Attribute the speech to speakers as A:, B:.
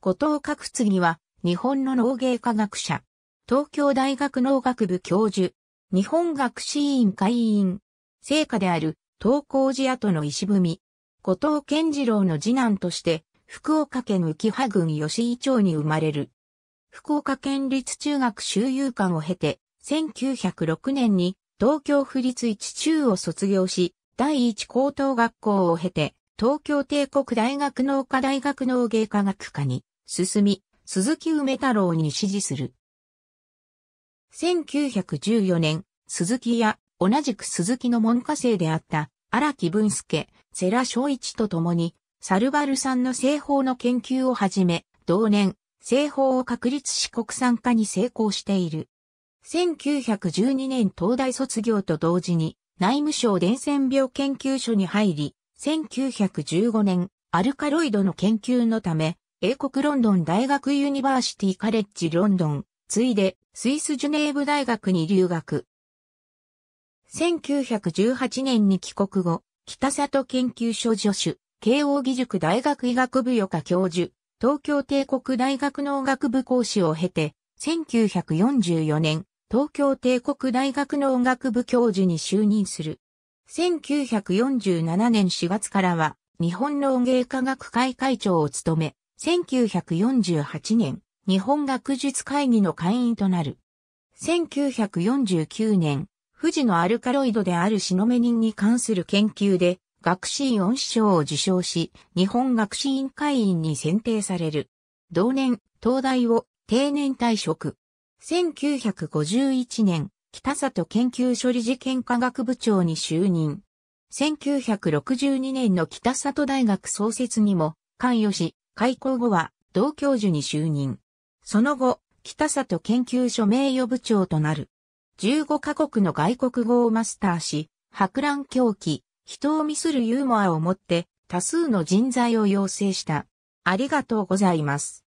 A: 後藤角次は、日本の農芸科学者。東京大学農学部教授。日本学士院会員。成果である、東光寺跡の石踏み。後藤健次郎の次男として、福岡県浮羽郡吉井町に生まれる。福岡県立中学修遊館を経て、1906年に東京府立一中を卒業し、第一高等学校を経て、東京帝国大学農科大学農芸科学科に進み、鈴木梅太郎に支持する。1914年、鈴木や同じく鈴木の門下生であった荒木文介、世良昭一と共に、サルバルんの製法の研究をはじめ、同年、製法を確立し国産化に成功している。1912年東大卒業と同時に、内務省伝染病研究所に入り、1915年、アルカロイドの研究のため、英国ロンドン大学ユニバーシティカレッジロンドン、ついで、スイスジュネーブ大学に留学。1918年に帰国後、北里研究所助手、慶応義塾大学医学部予科教授、東京帝国大学農学部講師を経て、1944年、東京帝国大学農学部教授に就任する。1947年4月からは、日本農芸科学会会長を務め、1948年、日本学術会議の会員となる。1949年、富士のアルカロイドであるシノメニンに関する研究で、学士院恩師賞を受賞し、日本学士院会員に選定される。同年、東大を定年退職。1951年、北里研究所理事研科学部長に就任。1962年の北里大学創設にも関与し、開校後は同教授に就任。その後、北里研究所名誉部長となる。15カ国の外国語をマスターし、博覧狂気、人を見するユーモアをもって多数の人材を養成した。ありがとうございます。